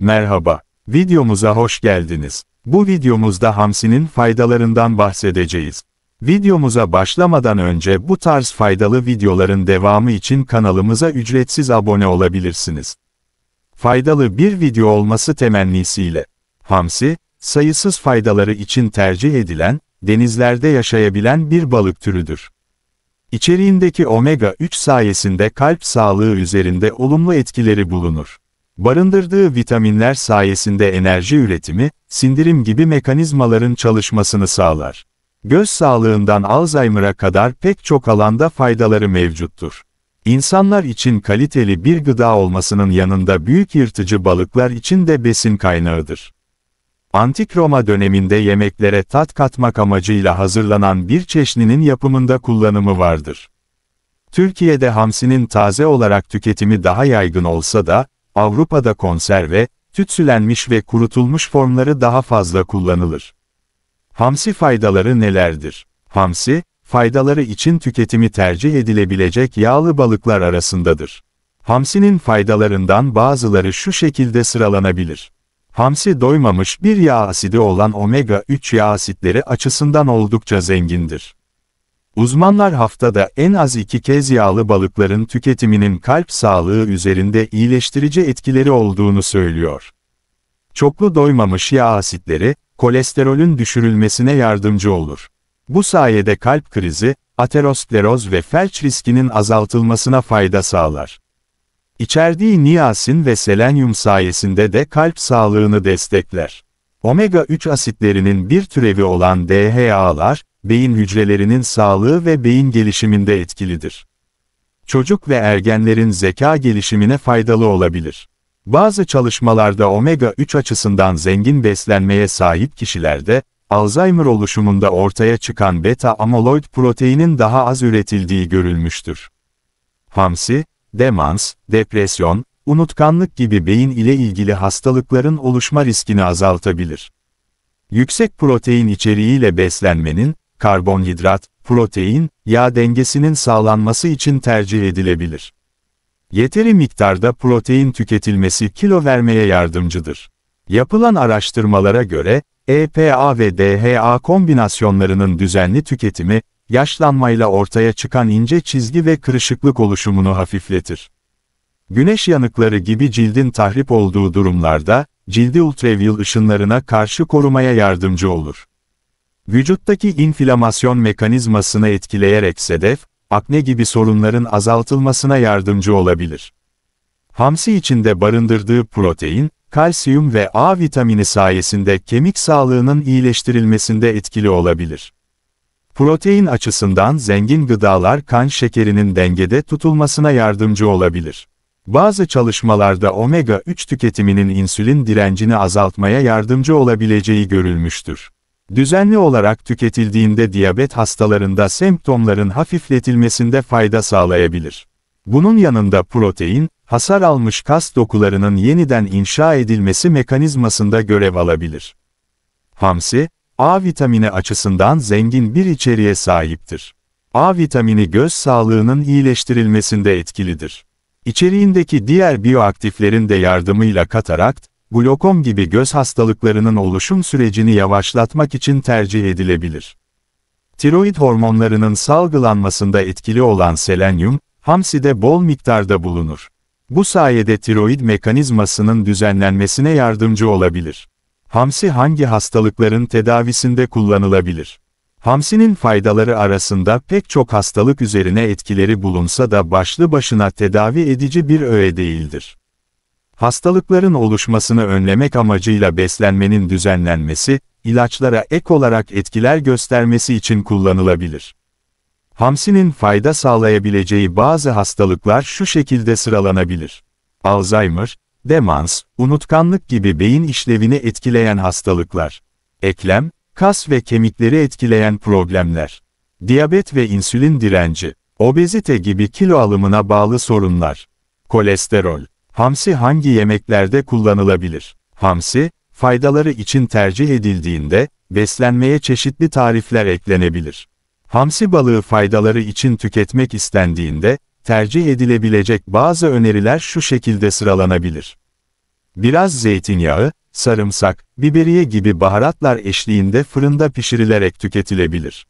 Merhaba, videomuza hoş geldiniz. Bu videomuzda hamsinin faydalarından bahsedeceğiz. Videomuza başlamadan önce bu tarz faydalı videoların devamı için kanalımıza ücretsiz abone olabilirsiniz. Faydalı bir video olması temennisiyle. Hamsi, sayısız faydaları için tercih edilen, denizlerde yaşayabilen bir balık türüdür. İçeriğindeki omega-3 sayesinde kalp sağlığı üzerinde olumlu etkileri bulunur. Barındırdığı vitaminler sayesinde enerji üretimi, sindirim gibi mekanizmaların çalışmasını sağlar. Göz sağlığından Alzheimer'a kadar pek çok alanda faydaları mevcuttur. İnsanlar için kaliteli bir gıda olmasının yanında büyük yırtıcı balıklar için de besin kaynağıdır. Antik Roma döneminde yemeklere tat katmak amacıyla hazırlanan bir çeşninin yapımında kullanımı vardır. Türkiye'de hamsinin taze olarak tüketimi daha yaygın olsa da, Avrupa'da konserve, tütsülenmiş ve kurutulmuş formları daha fazla kullanılır. Hamsi faydaları nelerdir? Hamsi, faydaları için tüketimi tercih edilebilecek yağlı balıklar arasındadır. Hamsinin faydalarından bazıları şu şekilde sıralanabilir. Hamsi doymamış bir yağ asidi olan omega-3 yağ asitleri açısından oldukça zengindir. Uzmanlar haftada en az iki kez yağlı balıkların tüketiminin kalp sağlığı üzerinde iyileştirici etkileri olduğunu söylüyor. Çoklu doymamış yağ asitleri, kolesterolün düşürülmesine yardımcı olur. Bu sayede kalp krizi, ateroskleroz ve felç riskinin azaltılmasına fayda sağlar. İçerdiği niyasin ve selenyum sayesinde de kalp sağlığını destekler. Omega-3 asitlerinin bir türevi olan DHA'lar, beyin hücrelerinin sağlığı ve beyin gelişiminde etkilidir. Çocuk ve ergenlerin zeka gelişimine faydalı olabilir. Bazı çalışmalarda omega-3 açısından zengin beslenmeye sahip kişilerde, Alzheimer oluşumunda ortaya çıkan beta-amyloid proteinin daha az üretildiği görülmüştür. Hamsi, demans, depresyon, unutkanlık gibi beyin ile ilgili hastalıkların oluşma riskini azaltabilir. Yüksek protein içeriğiyle beslenmenin, karbonhidrat, protein, yağ dengesinin sağlanması için tercih edilebilir. Yeteri miktarda protein tüketilmesi kilo vermeye yardımcıdır. Yapılan araştırmalara göre, EPA ve DHA kombinasyonlarının düzenli tüketimi, yaşlanmayla ortaya çıkan ince çizgi ve kırışıklık oluşumunu hafifletir. Güneş yanıkları gibi cildin tahrip olduğu durumlarda, cildi ultraviyol ışınlarına karşı korumaya yardımcı olur. Vücuttaki inflamasyon mekanizmasını etkileyerek sedef, akne gibi sorunların azaltılmasına yardımcı olabilir. Hamsi içinde barındırdığı protein, kalsiyum ve A vitamini sayesinde kemik sağlığının iyileştirilmesinde etkili olabilir. Protein açısından zengin gıdalar kan şekerinin dengede tutulmasına yardımcı olabilir. Bazı çalışmalarda omega-3 tüketiminin insülin direncini azaltmaya yardımcı olabileceği görülmüştür. Düzenli olarak tüketildiğinde diyabet hastalarında semptomların hafifletilmesinde fayda sağlayabilir. Bunun yanında protein, hasar almış kas dokularının yeniden inşa edilmesi mekanizmasında görev alabilir. Hamsi, A vitamini açısından zengin bir içeriğe sahiptir. A vitamini göz sağlığının iyileştirilmesinde etkilidir. İçeriğindeki diğer biyoaktiflerin de yardımıyla katarakt, glokom gibi göz hastalıklarının oluşum sürecini yavaşlatmak için tercih edilebilir. Tiroid hormonlarının salgılanmasında etkili olan selenyum, hamside bol miktarda bulunur. Bu sayede tiroid mekanizmasının düzenlenmesine yardımcı olabilir. Hamsi hangi hastalıkların tedavisinde kullanılabilir? Hamsinin faydaları arasında pek çok hastalık üzerine etkileri bulunsa da başlı başına tedavi edici bir öğe değildir. Hastalıkların oluşmasını önlemek amacıyla beslenmenin düzenlenmesi, ilaçlara ek olarak etkiler göstermesi için kullanılabilir. Hamsinin fayda sağlayabileceği bazı hastalıklar şu şekilde sıralanabilir. Alzheimer, demans, unutkanlık gibi beyin işlevini etkileyen hastalıklar. Eklem, kas ve kemikleri etkileyen problemler. Diyabet ve insülin direnci, obezite gibi kilo alımına bağlı sorunlar. Kolesterol Hamsi hangi yemeklerde kullanılabilir? Hamsi, faydaları için tercih edildiğinde, beslenmeye çeşitli tarifler eklenebilir. Hamsi balığı faydaları için tüketmek istendiğinde, tercih edilebilecek bazı öneriler şu şekilde sıralanabilir. Biraz zeytinyağı, sarımsak, biberiye gibi baharatlar eşliğinde fırında pişirilerek tüketilebilir.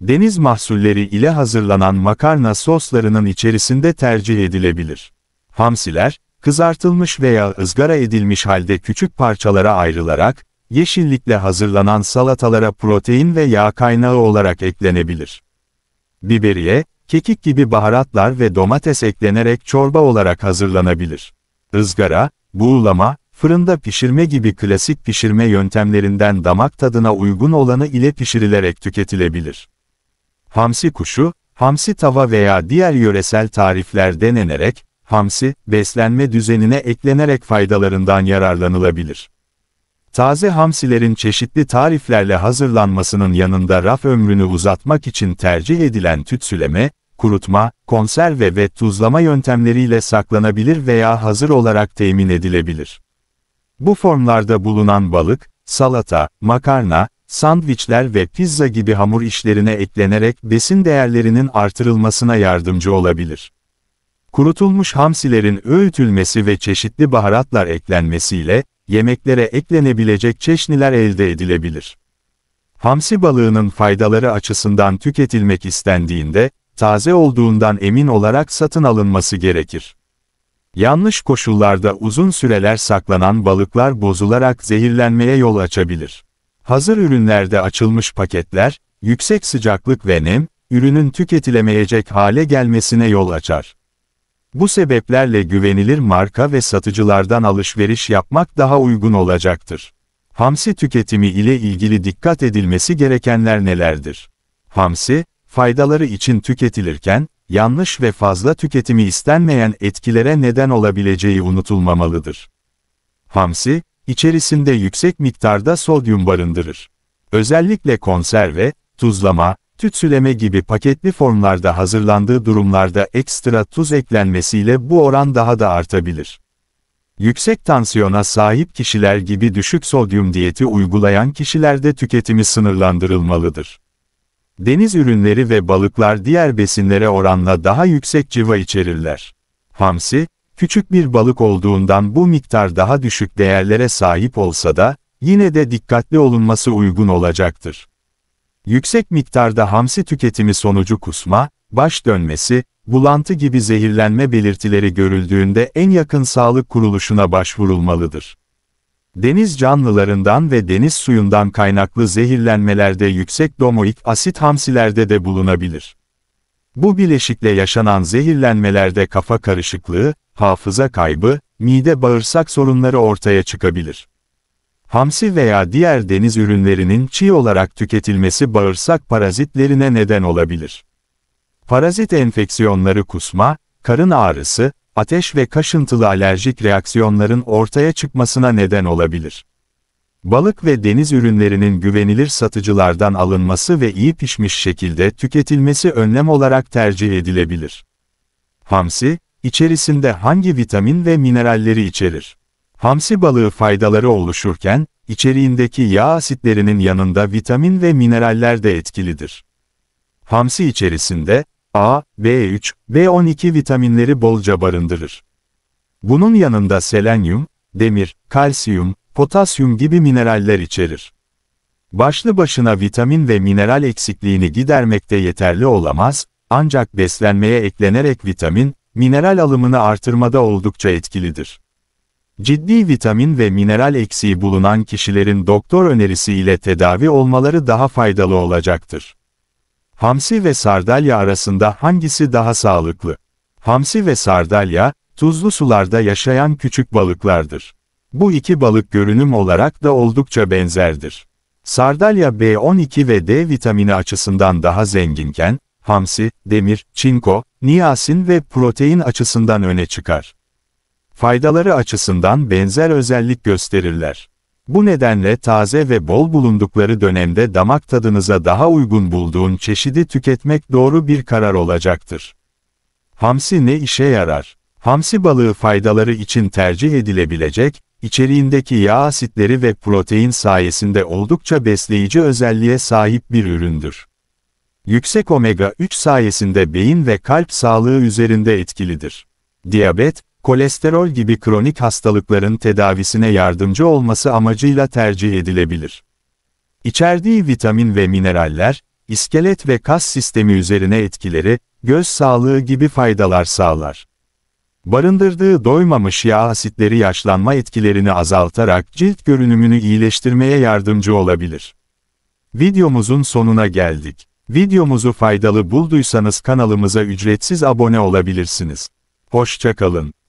Deniz mahsulleri ile hazırlanan makarna soslarının içerisinde tercih edilebilir. Hamsiler, kızartılmış veya ızgara edilmiş halde küçük parçalara ayrılarak, yeşillikle hazırlanan salatalara protein ve yağ kaynağı olarak eklenebilir. Biberiye, kekik gibi baharatlar ve domates eklenerek çorba olarak hazırlanabilir. Izgara, buğulama, fırında pişirme gibi klasik pişirme yöntemlerinden damak tadına uygun olanı ile pişirilerek tüketilebilir. Hamsi kuşu, hamsi tava veya diğer yöresel tarifler denenerek, hamsi, beslenme düzenine eklenerek faydalarından yararlanılabilir. Taze hamsilerin çeşitli tariflerle hazırlanmasının yanında raf ömrünü uzatmak için tercih edilen tütsüleme, kurutma, konserve ve tuzlama yöntemleriyle saklanabilir veya hazır olarak temin edilebilir. Bu formlarda bulunan balık, salata, makarna, sandviçler ve pizza gibi hamur işlerine eklenerek besin değerlerinin artırılmasına yardımcı olabilir. Kurutulmuş hamsilerin öğütülmesi ve çeşitli baharatlar eklenmesiyle, yemeklere eklenebilecek çeşniler elde edilebilir. Hamsi balığının faydaları açısından tüketilmek istendiğinde, taze olduğundan emin olarak satın alınması gerekir. Yanlış koşullarda uzun süreler saklanan balıklar bozularak zehirlenmeye yol açabilir. Hazır ürünlerde açılmış paketler, yüksek sıcaklık ve nem, ürünün tüketilemeyecek hale gelmesine yol açar. Bu sebeplerle güvenilir marka ve satıcılardan alışveriş yapmak daha uygun olacaktır. Hamsi tüketimi ile ilgili dikkat edilmesi gerekenler nelerdir? Hamsi, faydaları için tüketilirken, yanlış ve fazla tüketimi istenmeyen etkilere neden olabileceği unutulmamalıdır. Hamsi, içerisinde yüksek miktarda sodyum barındırır. Özellikle konserve, tuzlama, Süt Süleme gibi paketli formlarda hazırlandığı durumlarda ekstra tuz eklenmesiyle bu oran daha da artabilir. Yüksek tansiyona sahip kişiler gibi düşük sodyum diyeti uygulayan kişilerde tüketimi sınırlandırılmalıdır. Deniz ürünleri ve balıklar diğer besinlere oranla daha yüksek civa içerirler. Hamsi, küçük bir balık olduğundan bu miktar daha düşük değerlere sahip olsa da, yine de dikkatli olunması uygun olacaktır. Yüksek miktarda hamsi tüketimi sonucu kusma, baş dönmesi, bulantı gibi zehirlenme belirtileri görüldüğünde en yakın sağlık kuruluşuna başvurulmalıdır. Deniz canlılarından ve deniz suyundan kaynaklı zehirlenmelerde yüksek domoik asit hamsilerde de bulunabilir. Bu bileşikle yaşanan zehirlenmelerde kafa karışıklığı, hafıza kaybı, mide bağırsak sorunları ortaya çıkabilir. Hamsi veya diğer deniz ürünlerinin çiğ olarak tüketilmesi bağırsak parazitlerine neden olabilir. Parazit enfeksiyonları kusma, karın ağrısı, ateş ve kaşıntılı alerjik reaksiyonların ortaya çıkmasına neden olabilir. Balık ve deniz ürünlerinin güvenilir satıcılardan alınması ve iyi pişmiş şekilde tüketilmesi önlem olarak tercih edilebilir. Hamsi, içerisinde hangi vitamin ve mineralleri içerir? Hamsi balığı faydaları oluşurken, içeriğindeki yağ asitlerinin yanında vitamin ve mineraller de etkilidir. Hamsi içerisinde A, B3, B12 vitaminleri bolca barındırır. Bunun yanında selenyum, demir, kalsiyum, potasyum gibi mineraller içerir. Başlı başına vitamin ve mineral eksikliğini gidermekte yeterli olamaz, ancak beslenmeye eklenerek vitamin, mineral alımını artırmada oldukça etkilidir. Ciddi vitamin ve mineral eksiği bulunan kişilerin doktor önerisi ile tedavi olmaları daha faydalı olacaktır. Hamsi ve sardalya arasında hangisi daha sağlıklı? Hamsi ve sardalya, tuzlu sularda yaşayan küçük balıklardır. Bu iki balık görünüm olarak da oldukça benzerdir. Sardalya B12 ve D vitamini açısından daha zenginken, hamsi, demir, çinko, niasin ve protein açısından öne çıkar faydaları açısından benzer özellik gösterirler. Bu nedenle taze ve bol bulundukları dönemde damak tadınıza daha uygun bulduğun çeşidi tüketmek doğru bir karar olacaktır. Hamsi ne işe yarar? Hamsi balığı faydaları için tercih edilebilecek, içeriğindeki yağ asitleri ve protein sayesinde oldukça besleyici özelliğe sahip bir üründür. Yüksek omega-3 sayesinde beyin ve kalp sağlığı üzerinde etkilidir. Diyabet, kolesterol gibi kronik hastalıkların tedavisine yardımcı olması amacıyla tercih edilebilir. İçerdiği vitamin ve mineraller, iskelet ve kas sistemi üzerine etkileri, göz sağlığı gibi faydalar sağlar. Barındırdığı doymamış yağ asitleri yaşlanma etkilerini azaltarak cilt görünümünü iyileştirmeye yardımcı olabilir. Videomuzun sonuna geldik. Videomuzu faydalı bulduysanız kanalımıza ücretsiz abone olabilirsiniz. Hoşçakalın.